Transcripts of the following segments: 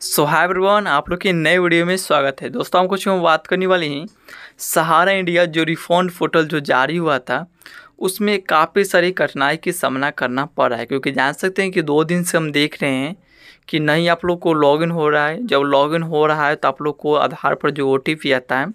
सो high everyone आप लोग के नए वीडियो में स्वागत है दोस्तों हम कुछ बात करने वाले हैं सहारा इंडिया जो रिफंड पोर्टल जो जारी हुआ था उसमें काफ़ी सारी कठिनाई की सामना करना पड़ रहा है क्योंकि जान सकते हैं कि दो दिन से हम देख रहे हैं कि नहीं आप लोग को लॉगिन हो रहा है जब लॉगिन हो रहा है तो आप लोग को आधार पर जो ओ आता है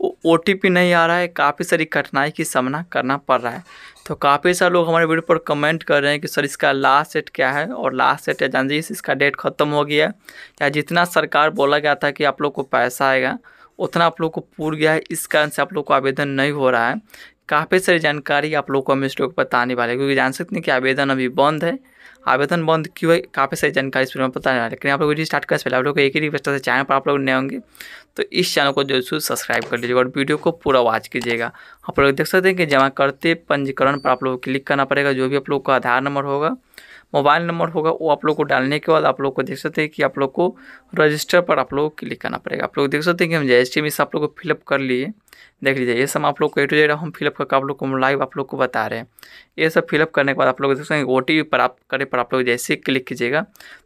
वो ओ नहीं आ रहा है काफ़ी सारी कठिनाई की सामना करना पड़ रहा है तो काफ़ी सारे लोग हमारे वीडियो पर कमेंट कर रहे हैं कि सर इसका लास्ट डेट क्या है और लास्ट डेट या जानते इसका डेट ख़त्म हो गया है या जितना सरकार बोला गया था कि आप लोग को पैसा आएगा उतना आप लोग को पूर गया है इस कारण से आप लोग को आवेदन नहीं हो रहा है काफ़ी सारी जानकारी आप लोग को हम इस बताने वाले क्योंकि जान सकते हैं कि आवेदन अभी बंद है आवेदन बंद क्यों है काफ़ी सारी जानकारी इस वीडियो में पता है लेकिन आप लोग वीडियो स्टार्ट करने से पहले आप लोग एक ही रिक्वेस्ट है चैनल पर आप लोग नए होंगे तो इस चैनल को जो है सब्सक्राइब कर लीजिएगा और वीडियो को पूरा वॉच कीजिएगा आप लोग देख सकते हैं कि जमा करते पंजीकरण पर आप लोग को क्लिक करना पड़ेगा जो भी आप लोग का आधार नंबर होगा मोबाइल नंबर होगा वो आप लोग को डालने के बाद आप लोग को देख सकते हैं कि आप लोग को रजिस्टर पर आप लोग को क्लिक करना पड़ेगा आप लोग देख सकते हैं कि हम जे एस टी में आप लोग को फिलअप कर लिए देख लीजिए ये सब आप लोग को ए टू जेड हम फिलअप करके आप लोग को लाइव आप लोग को बता रहे हैं ये सब फिलअप करने के बाद आप लोग देख सकते हैं ओ टी प्राप्त करे पर आप लोग जैसे ही क्लिक कीजिएगा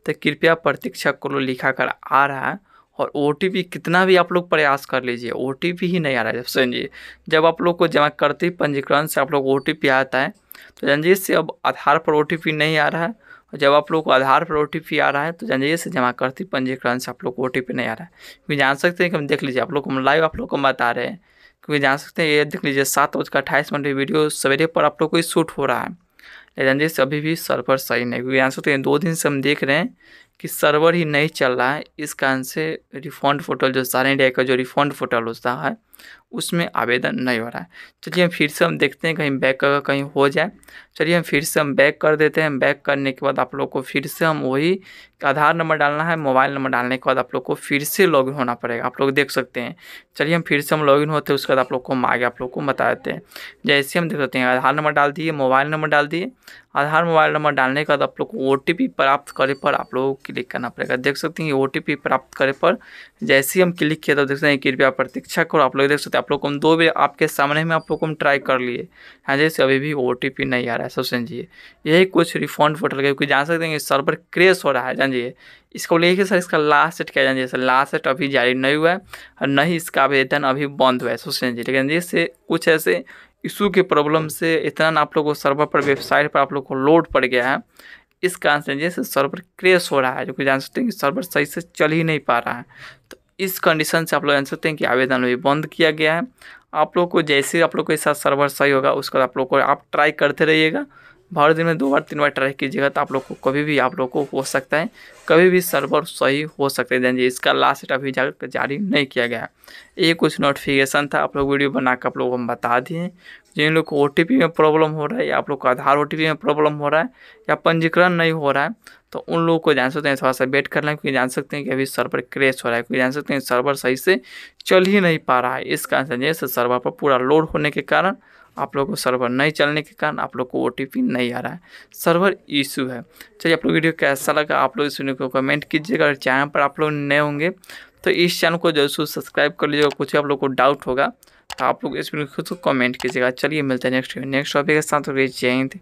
तो कृपया प्रतीक्षा को लिखा कर आ रहा है और ओ कितना भी आप लोग प्रयास कर लीजिए ओ ही नहीं आ रहा है समझिए जब आप लोग को जमा करते पंजीकरण से आप लोग ओ आता है तो जंजीर से अब आधार पर ओ नहीं आ रहा है और जब आप लोग को आधार पर ओ आ रहा है तो जंजीर से जमा करती पंजीकरण से आप लोग को ओ नहीं आ रहा है क्योंकि जान सकते हैं कि हम देख लीजिए आप लोग हम लाइव आप लोग को बता रहे हैं क्योंकि जान सकते हैं ये देख लीजिए सात बज का अट्ठाईस मिनट वीडियो सवेरे पर आप लोग को ही शूट हो रहा है लेकिन से अभी भी सर्वर सही नहीं क्योंकि जान सकते हैं दो दिन से हम देख रहे हैं कि सर्वर ही नहीं चल रहा है इस कारण से रिफंड पोर्टल जो सारे इंडिया का जो रिफंड पोर्टल होता है उसमें आवेदन नहीं हो रहा है चलिए हम फिर से हम देखते हैं कहीं बैक अगर कहीं हो जाए चलिए हम फिर से हम बैक कर देते हैं बैक करने के बाद आप लोग को फिर से हम वही आधार नंबर डालना है मोबाइल नंबर डालने के बाद आप लोग को फिर से लॉगिन होना पड़ेगा आप लोग देख सकते हैं चलिए हम फिर से हम लॉगिन होते हैं उसके बाद आप लोग को हम आगे आप लोग को बता देते हैं जैसे हम देख सकते हैं आधार नंबर डाल दिए मोबाइल नंबर डाल दिए आधार मोबाइल नंबर डालने के बाद आप लोग को ओ प्राप्त करे पर आप लोगों को क्लिक करना पड़ेगा देख सकते हैं ओ टी प्राप्त करे पर जैसे ही हम क्लिक किया तो देख सकते हैं कृपया प्रतीक्षा करो आप लोग देख सकते हैं आप लोग को हम दो बजे आपके सामने में आप लोग को हम ट्राई कर लिए हाँ जैसे अभी भी ओ नहीं आ रहा है सब समझिए यही कुछ रिफंड पोर्टल का क्योंकि जान सकते हैं कि सर्वर क्रेश हो रहा है जानिए इसको लेके सर इसका लास्ट सेट क्या जानिए सर लास्ट सेट अभी जारी नहीं हुआ है और न ही इसका आवेदन अभी बंद हुआ है सोच जी लेकिन जैसे कुछ ऐसे इशू के प्रॉब्लम से इतना आप लोग को सर्वर पर वेबसाइट पर आप लोग को लोड पड़ गया है इस कारण से जैसे सर्वर क्रेश हो रहा है जो कि जान सकते हैं कि सर्वर सही से चल ही नहीं पा रहा है तो इस कंडीशन से आप लोग जान सकते हैं कि आवेदन भी बंद किया गया है आप लोग को जैसे आप लोग के साथ सर्वर सही होगा उसके बाद आप लोग को आप ट्राई करते रहिएगा भर दिन में दो बार तीन बार ट्राई कीजिएगा तो आप लोग को कभी भी आप लोग को हो सकता है कभी भी सर्वर सही हो सकते हैं इसका लास्ट अभी जाकर जारी नहीं किया गया है ये कुछ नोटिफिकेशन था आप लोग वीडियो बना के आप लोगों को हम बता दिए जिन लोग को ओ में प्रॉब्लम हो रहा है या आप लोग को आधार ओ में प्रॉब्लम हो रहा है या पंजीकरण नहीं हो रहा है तो उन लोगों को जान सकते हैं थोड़ा सा वेट कर लें क्योंकि जान सकते हैं कि अभी सर्वर क्रेश हो रहा है क्योंकि जान सकते हैं सर्वर सही से चल ही नहीं पा रहा है इस कारण से जैसे सर्वर पर पूरा लोड होने के कारण आप लोग को सर्वर नहीं चलने के कारण आप लोग को ओ नहीं आ रहा है सर्वर इशू है चलिए आप लोग वीडियो कैसा लगा आप लोग इस वीडियो को कमेंट कीजिएगा और चैनल पर आप लोग नए होंगे तो इस चैनल को जरूर सब्सक्राइब कर लीजिएगा कुछ आप लोग को डाउट होगा तो आप लोग इस वीडियो को खुद कमेंट कीजिएगा चलिए मिलते हैं नेक्स्ट नेक्स्ट टॉपिक के साथ तो जय हिंद